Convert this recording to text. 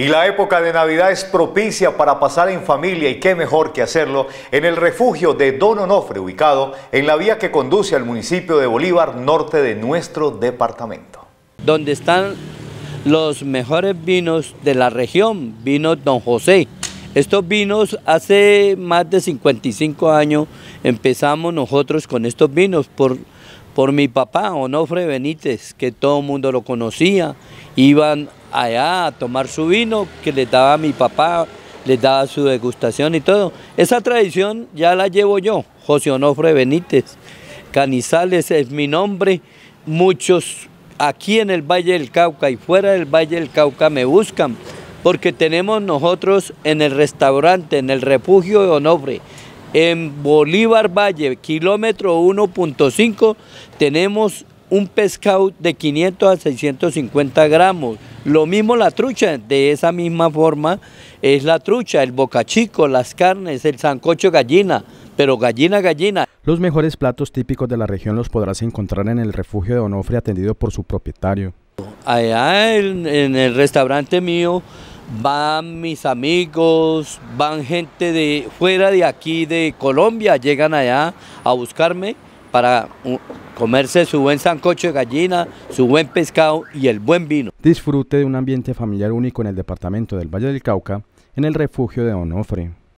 Y la época de Navidad es propicia para pasar en familia y qué mejor que hacerlo en el refugio de Don Onofre, ubicado en la vía que conduce al municipio de Bolívar, norte de nuestro departamento. Donde están los mejores vinos de la región, vinos Don José. Estos vinos hace más de 55 años empezamos nosotros con estos vinos por, por mi papá, Onofre Benítez, que todo el mundo lo conocía, iban allá a tomar su vino que les daba mi papá, les daba su degustación y todo. Esa tradición ya la llevo yo, José Onofre Benítez. Canizales es mi nombre. Muchos aquí en el Valle del Cauca y fuera del Valle del Cauca me buscan porque tenemos nosotros en el restaurante, en el refugio de Onofre, en Bolívar Valle, kilómetro 1.5, tenemos un pescado de 500 a 650 gramos, lo mismo la trucha, de esa misma forma es la trucha, el bocachico, las carnes, el sancocho gallina, pero gallina, gallina. Los mejores platos típicos de la región los podrás encontrar en el refugio de Onofre atendido por su propietario. Allá en, en el restaurante mío van mis amigos, van gente de fuera de aquí, de Colombia, llegan allá a buscarme para uh, comerse su buen sancocho de gallina, su buen pescado y el buen vino. Disfrute de un ambiente familiar único en el departamento del Valle del Cauca, en el refugio de Onofre.